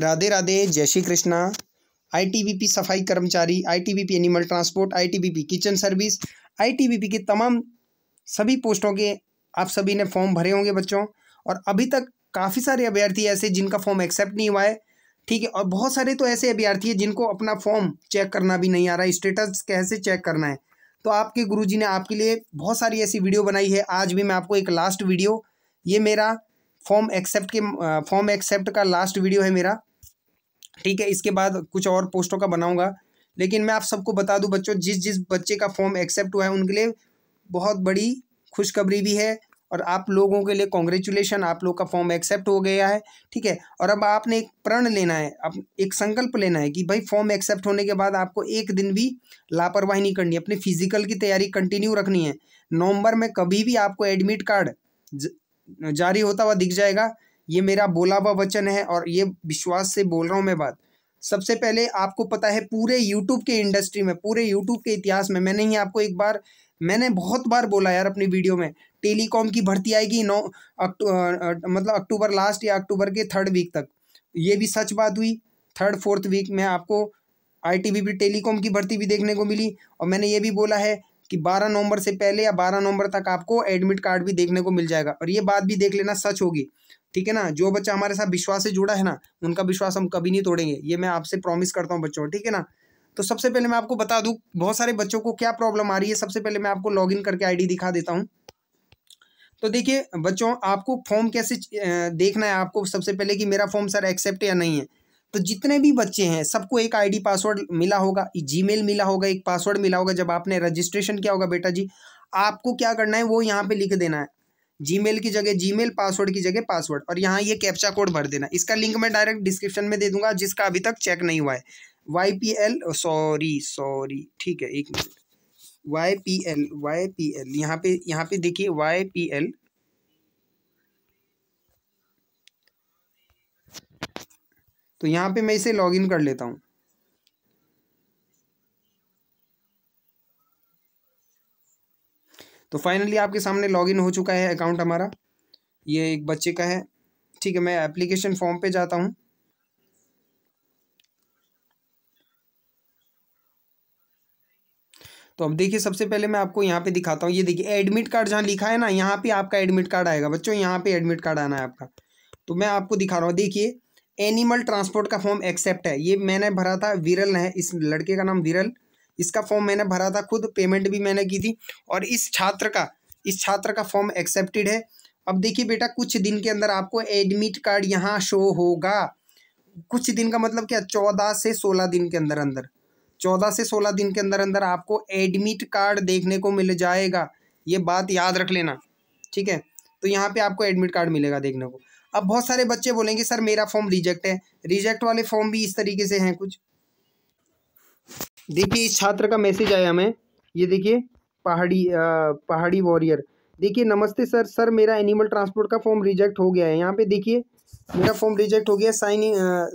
राधे राधे जय श्री कृष्णा आईटीबीपी सफाई कर्मचारी ITBP animal transport ITBP kitchen service ITBP के तमाम सभी पोस्टों के आप सभी ने फॉर्म भरे होंगे बच्चों और अभी तक काफ़ी सारे अभ्यर्थी ऐसे जिनका फॉर्म एक्सेप्ट नहीं हुआ है ठीक है और बहुत सारे तो ऐसे अभ्यर्थी है जिनको अपना फॉर्म चेक करना भी नहीं आ रहा है स्टेटस कैसे चेक करना है तो आपके गुरुजी ने आपके लिए बहुत सारी ऐसी वीडियो बनाई है आज भी मैं आपको एक लास्ट वीडियो ये मेरा फॉर्म एक्सेप्ट के फॉर्म एक्सेप्ट का लास्ट वीडियो है मेरा ठीक है इसके बाद कुछ और पोस्टों का बनाऊंगा लेकिन मैं आप सबको बता दूं बच्चों जिस जिस बच्चे का फॉर्म एक्सेप्ट हुआ है उनके लिए बहुत बड़ी खुशखबरी भी है और आप लोगों के लिए कॉन्ग्रेचुलेशन आप लोग का फॉर्म एक्सेप्ट हो गया है ठीक है और अब आपने एक प्रण लेना है अब एक संकल्प लेना है कि भाई फॉर्म एक्सेप्ट होने के बाद आपको एक दिन भी लापरवाही नहीं करनी अपनी फिजिकल की तैयारी कंटिन्यू रखनी है नवंबर में कभी भी आपको एडमिट कार्ड जारी होता हुआ दिख जाएगा ये मेरा बोला हुआ वचन है और ये विश्वास से बोल रहा हूँ मैं बात सबसे पहले आपको पता है पूरे यूट्यूब के इंडस्ट्री में पूरे यूट्यूब के इतिहास में मैंने ही आपको एक बार मैंने बहुत बार बोला यार अपनी वीडियो में टेलीकॉम की भर्ती आएगी नौ अक्टू मतलब अक्टूबर लास्ट या अक्टूबर के थर्ड वीक तक ये भी सच बात हुई थर्ड फोर्थ वीक में आपको आई टी टेलीकॉम की भर्ती भी देखने को मिली और मैंने ये भी बोला है कि 12 नवंबर से पहले या 12 नवंबर तक आपको एडमिट कार्ड भी देखने को मिल जाएगा और ये बात भी देख लेना सच होगी ठीक है ना जो बच्चा हमारे साथ विश्वास से जुड़ा है ना उनका विश्वास हम कभी नहीं तोड़ेंगे ये मैं आपसे प्रॉमिस करता हूँ बच्चों ठीक है ना तो सबसे पहले मैं आपको बता दूँ बहुत सारे बच्चों को क्या प्रॉब्लम आ रही है सबसे पहले मैं आपको लॉग करके आई दिखा देता हूँ तो देखिए बच्चों आपको फॉर्म कैसे देखना है आपको सबसे पहले कि मेरा फॉर्म सर एक्सेप्ट या नहीं है तो जितने भी बच्चे हैं सबको एक आईडी पासवर्ड मिला होगा मेल मिला होगा एक पासवर्ड मिला होगा जब आपने रजिस्ट्रेशन किया होगा बेटा जी आपको क्या करना है वो यहाँ पे लिख देना है मेल की जगह मेल पासवर्ड की जगह पासवर्ड और यहाँ ये कैप्चा कोड भर देना इसका लिंक मैं डायरेक्ट डिस्क्रिप्शन में दे दूंगा जिसका अभी तक चेक नहीं हुआ है Y P L sorry sorry ठीक है एक minute Y P L Y P L यहाँ पे यहाँ पे देखिए वाई पी एल तो यहाँ पे मैं इसे लॉगिन कर लेता हूँ तो फाइनली आपके सामने लॉगिन हो चुका है अकाउंट हमारा ये एक बच्चे का है ठीक है मैं एप्लीकेशन फॉर्म पे जाता हूँ तो अब देखिए सबसे पहले मैं आपको यहाँ पे दिखाता हूँ ये देखिए एडमिट कार्ड जहाँ लिखा है ना यहाँ पे आपका एडमिट कार्ड आएगा बच्चों यहाँ पे एडमिट कार्ड आना है आपका तो मैं आपको दिखा रहा हूँ देखिए एनिमल ट्रांसपोर्ट का फॉर्म एक्सेप्ट है ये मैंने भरा था विरल है इस लड़के का नाम विरल इसका फॉर्म मैंने भरा था खुद पेमेंट भी मैंने की थी और इस छात्र का इस छात्र का फॉर्म एक्सेप्टेड है अब देखिए बेटा कुछ दिन के अंदर आपको एडमिट कार्ड यहाँ शो होगा कुछ दिन का मतलब क्या चौदह से सोलह दिन के अंदर अंदर चौदह से सोलह दिन के अंदर अंदर आपको एडमिट कार्ड देखने को मिल जाएगा ये बात याद रख लेना ठीक है तो यहाँ पे आपको एडमिट कार्ड मिलेगा देखने को अब बहुत सारे बच्चे बोलेंगे सर मेरा फॉर्म रिजेक्ट है रिजेक्ट वाले फॉर्म भी इस तरीके से हैं कुछ देखिए इस छात्र का मैसेज आया हमें ये देखिए पहाड़ी आ, पहाड़ी वॉरियर देखिए नमस्ते सर सर मेरा एनिमल ट्रांसपोर्ट का फॉर्म रिजेक्ट हो गया है यहाँ पे देखिए मेरा फॉर्म रिजेक्ट हो गया साइन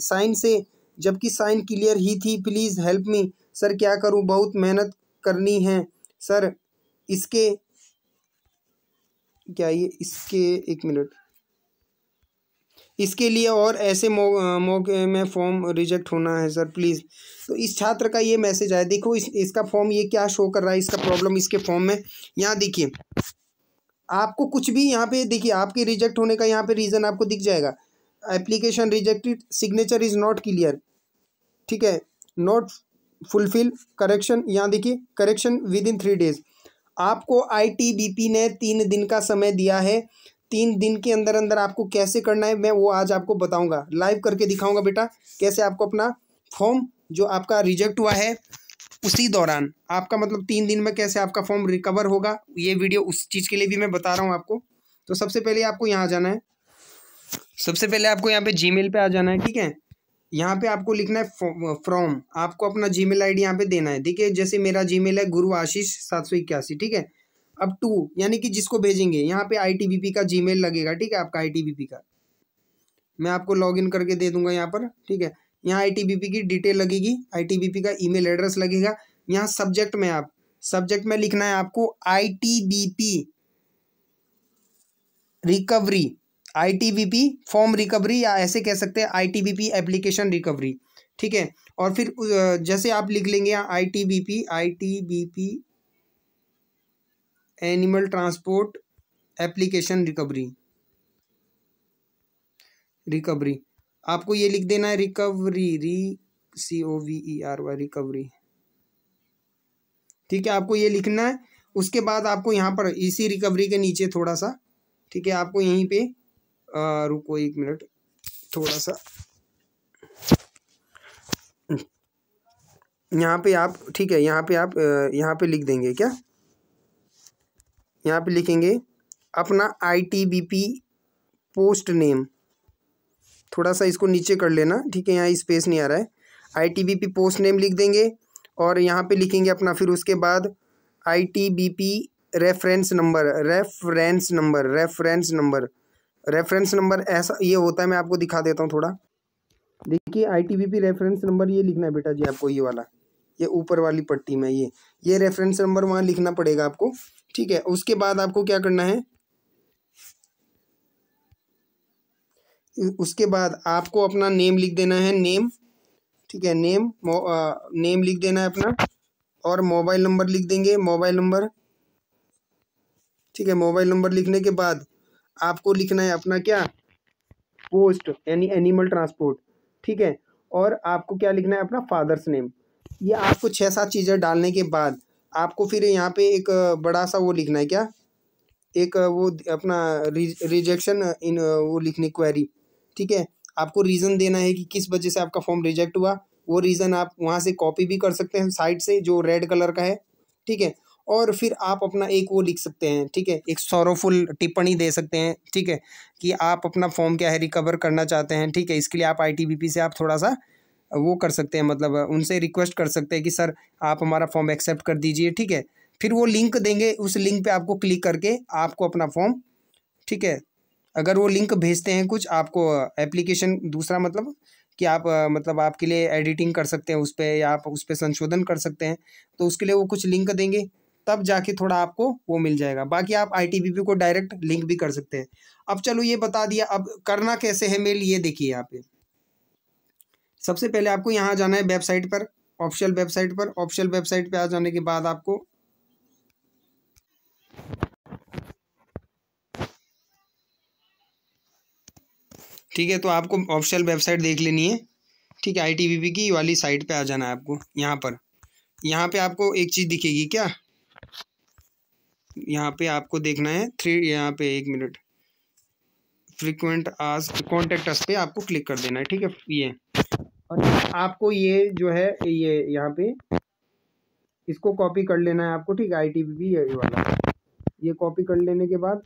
साइन से जबकि साइन क्लियर ही थी प्लीज़ हेल्प मी सर क्या करूँ बहुत मेहनत करनी है सर इसके क्या ये इसके एक मिनट इसके लिए और ऐसे मौके में फॉर्म रिजेक्ट होना है सर प्लीज़ तो इस छात्र का ये मैसेज आया देखो इस इसका फॉर्म ये क्या शो कर रहा है इसका प्रॉब्लम इसके फॉर्म में यहाँ देखिए आपको कुछ भी यहाँ पे देखिए आपके रिजेक्ट होने का यहाँ पे रीज़न आपको दिख जाएगा application rejected signature is not clear ठीक है नॉट फुलफिल करेक्शन यहाँ देखिए correction within three days आपको आईटीबीपी ने तीन दिन का समय दिया है तीन दिन के अंदर अंदर आपको कैसे करना है मैं वो आज आपको बताऊंगा लाइव करके दिखाऊंगा बेटा कैसे आपको अपना फॉर्म जो आपका रिजेक्ट हुआ है उसी दौरान आपका मतलब तीन दिन में कैसे आपका फॉर्म रिकवर होगा ये वीडियो उस चीज़ के लिए भी मैं बता रहा हूँ आपको तो सबसे पहले आपको यहाँ जाना है सबसे पहले आपको यहाँ पे जी पे आ जाना है ठीक है यहाँ पे आपको लिखना है फॉर्म आपको अपना जी मेल यहाँ पे देना है ठीक है जैसे मेरा जी है गुरु आशीष सात सौ इक्यासी ठीक है अब टू यानी कि जिसको भेजेंगे यहाँ पे आई का मेल लगेगा ठीक है आपका आई का मैं आपको इन करके दे दूंगा यहाँ पर ठीक है यहाँ आई की डिटेल लगेगी आई का ईमेल एड्रेस लगेगा यहाँ सब्जेक्ट में आप सब्जेक्ट में लिखना है आपको I recovery P form recovery या ऐसे कह सकते हैं पी एप्लीकेशन रिकवरी ठीक है और फिर जैसे आप लिख लेंगे यहाँ I T B P animal transport application recovery recovery आपको ये लिख देना है recovery R C O V E R Y recovery ठीक है आपको ये लिखना है उसके बाद आपको यहाँ पर इसी रिकवरी के नीचे थोड़ा सा ठीक है आपको यहीं पे आ, रुको एक मिनट थोड़ा सा यहाँ पे आप ठीक है यहाँ पे आप यहाँ पे लिख देंगे क्या यहाँ पे लिखेंगे अपना आईटीबीपी पोस्ट नेम थोड़ा सा इसको नीचे कर लेना ठीक है यहाँ स्पेस नहीं आ रहा है आईटीबीपी पोस्ट नेम लिख देंगे और यहाँ पे लिखेंगे अपना फिर उसके बाद ITBP reference number reference number reference number reference number ऐसा ये होता है मैं आपको दिखा देता हूँ थोड़ा देखिए आईटीबीपी रेफरेंस नंबर ये लिखना है बेटा जी आपको ये वाला ये ऊपर वाली पट्टी में ये ये रेफरेंस नंबर वहाँ लिखना पड़ेगा आपको ठीक है उसके बाद आपको क्या करना है उसके बाद आपको अपना नेम लिख देना है नेम ठीक है नेम आ, नेम लिख देना है अपना और मोबाइल नंबर लिख देंगे मोबाइल नंबर ठीक है मोबाइल नंबर लिखने के बाद आपको लिखना है अपना क्या पोस्ट यानी एनिमल ट्रांसपोर्ट ठीक है और आपको क्या लिखना है अपना फादर्स नेम ये आपको छः सात चीज़ें डालने के बाद आपको फिर यहाँ पे एक बड़ा सा वो लिखना है क्या एक वो अपना रिजेक्शन इन वो लिखने क्वेरी ठीक है आपको रीज़न देना है कि किस वजह से आपका फॉर्म रिजेक्ट हुआ वो रीज़न आप वहाँ से कॉपी भी कर सकते हैं साइड से जो रेड कलर का है ठीक है और फिर आप अपना एक वो लिख सकते हैं ठीक है एक सौरफुल टिप्पणी दे सकते हैं ठीक है कि आप अपना फॉर्म क्या है रिकवर करना चाहते हैं ठीक है इसके लिए आप आईटीबीपी से आप थोड़ा सा वो कर सकते हैं मतलब उनसे रिक्वेस्ट कर सकते हैं कि सर आप हमारा फॉर्म एक्सेप्ट कर दीजिए ठीक है फिर वो लिंक देंगे उस लिंक पे आपको क्लिक करके आपको अपना फॉर्म ठीक है अगर वो लिंक भेजते हैं कुछ आपको एप्लीकेशन दूसरा मतलब कि आप मतलब आपके लिए एडिटिंग कर सकते हैं उस पर या आप उस पर संशोधन कर सकते हैं तो उसके लिए वो कुछ लिंक देंगे तब जाके थोड़ा आपको वो मिल जाएगा बाकी आप आई को डायरेक्ट लिंक भी कर सकते हैं अब चलो ये बता दिया अब करना कैसे है मेल ये देखिए यहाँ पे सबसे पहले आपको यहाँ जाना है वेबसाइट पर ऑफिशियल वेबसाइट पर ऑफिशियल वेबसाइट पर आ जाने के बाद आपको ठीक है तो आपको ऑफिशियल वेबसाइट देख लेनी है ठीक है आई की वाली साइट पे आ जाना है आपको यहाँ पर यहाँ पे आपको एक चीज़ दिखेगी क्या यहाँ पे आपको देखना है थ्री यहाँ पे एक मिनट फ्रिक्वेंट आज कॉन्टेक्ट पे आपको क्लिक कर देना है ठीक है ये और आपको ये जो है ये यहाँ पे इसको कॉपी कर लेना है आपको ठीक है आई टी बी वाला ये कॉपी कर लेने के बाद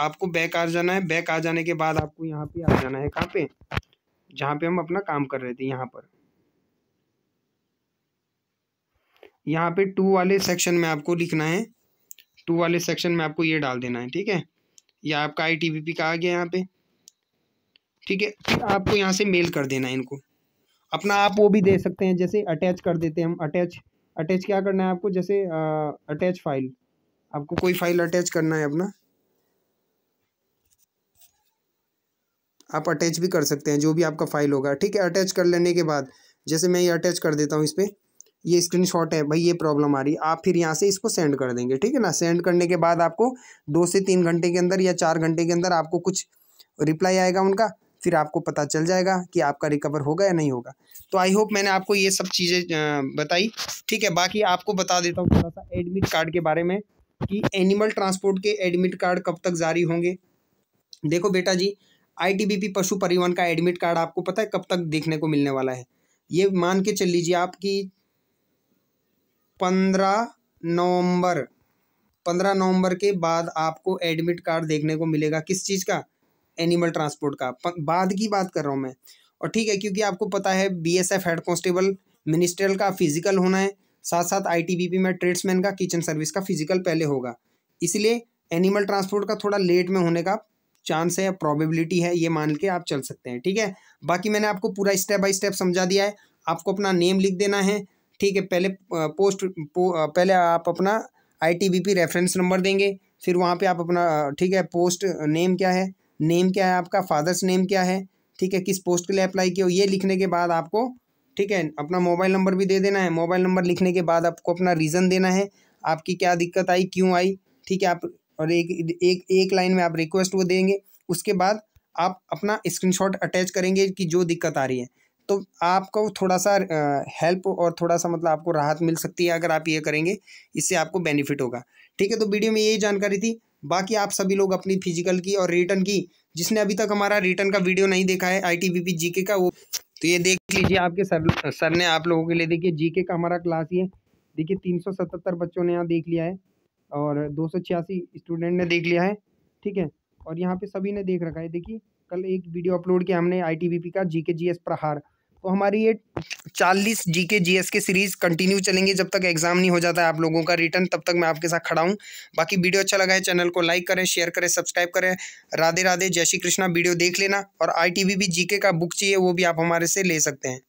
आपको बैक आ जाना है बैक आ जाने के बाद आपको यहाँ पे आ जाना है कहाँ पे जहाँ पे हम अपना काम कर रहे थे यहाँ पर यहाँ पे टू वाले सेक्शन में आपको लिखना है टू वाले सेक्शन में आपको ये डाल देना है ठीक है या आपका आई टी बी पी का आ गया यहाँ पे ठीक है आपको यहाँ से मेल कर देना है इनको अपना आप वो भी दे सकते हैं जैसे अटैच कर देते हैं हम अटैच अटैच क्या करना है आपको जैसे अटैच फाइल आपको कोई फाइल अटैच करना है अपना आप अटैच भी कर सकते हैं जो भी आपका फाइल होगा ठीक है अटैच कर लेने के बाद जैसे मैं ये अटैच कर देता हूँ इस पर ये स्क्रीन शॉट है भाई ये प्रॉब्लम आ रही आप फिर यहाँ से इसको सेंड कर देंगे ठीक है ना सेंड करने के बाद आपको दो से तीन घंटे के अंदर या चार घंटे के अंदर आपको कुछ रिप्लाई आएगा उनका फिर आपको पता चल जाएगा कि आपका रिकवर होगा या नहीं होगा तो आई होप मैंने आपको ये सब चीज़ें बताई ठीक है बाकी आपको बता देता हूँ थोड़ा सा एडमिट कार्ड के बारे में कि एनिमल ट्रांसपोर्ट के एडमिट कार्ड कब तक जारी होंगे देखो बेटा जी आई पशु परिवहन का एडमिट कार्ड आपको पता है कब तक देखने को मिलने वाला है ये मान के चल लीजिए आपकी पंद्रह नवंबर पंद्रह नवंबर के बाद आपको एडमिट कार्ड देखने को मिलेगा किस चीज़ का एनिमल ट्रांसपोर्ट का बाद की बात कर रहा हूँ मैं और ठीक है क्योंकि आपको पता है B S F head constable ministerial का फिजिकल होना है साथ साथ आई टी बी पी में ट्रेड्समैन का किचन सर्विस का फिजिकल पहले होगा इसलिए एनिमल ट्रांसपोर्ट का थोड़ा लेट में होने का चांस है प्रॉबिलिटी है ये मान के आप चल सकते हैं ठीक है बाकी मैंने आपको पूरा स्टेप बाय स्टेप समझा दिया है आपको अपना नेम लिख देना है ठीक है पहले पोस्ट पो, पहले आप अपना I T B P reference number देंगे फिर वहाँ पे आप अपना ठीक है पोस्ट नेम क्या है नेम क्या है आपका फादर्स नेम क्या है ठीक है किस पोस्ट के लिए अप्लाई किया हो ये लिखने के बाद आपको ठीक है अपना मोबाइल नंबर भी दे देना है मोबाइल नंबर लिखने के बाद आपको अपना रीज़न देना है आपकी क्या दिक्कत आई क्यों आई ठीक है आप और एक एक एक लाइन में आप रिक्वेस्ट वो देंगे उसके बाद आप अपना स्क्रीनशॉट अटैच करेंगे कि जो दिक्कत आ रही है तो आपको थोड़ा सा हेल्प और थोड़ा सा मतलब आपको राहत मिल सकती है अगर आप ये करेंगे इससे आपको बेनिफिट होगा ठीक है तो वीडियो में यही जानकारी थी बाकी आप सभी लोग अपनी फिजिकल की और रिटर्न की जिसने अभी तक हमारा रिटर्न का वीडियो नहीं देखा है आई टी जीके का वो तो ये देख लीजिए आपके सर सर ने आप लोगों के लिए देखिए जीके का हमारा क्लास ये देखिए तीन सौ सतहत्तर बच्चों ने यहाँ देख लिया है और दो सौ छियासी स्टूडेंट ने देख लिया है ठीक है और यहाँ पे सभी ने देख रखा है देखिए कल एक वीडियो अपलोड किया हमने आई का जी के जी एस प्रहार तो हमारी ये चालीस जी के जी के सीरीज़ कंटिन्यू चलेंगे जब तक एग्ज़ाम नहीं हो जाता है आप लोगों का रिटर्न तब तक मैं आपके साथ खड़ा हूँ बाकी वीडियो अच्छा लगा है चैनल को लाइक करें शेयर करें सब्सक्राइब करें राधे राधे जय श्री कृष्णा वीडियो देख लेना और आई भी जी का बुक चाहिए वो भी आप हमारे से ले सकते हैं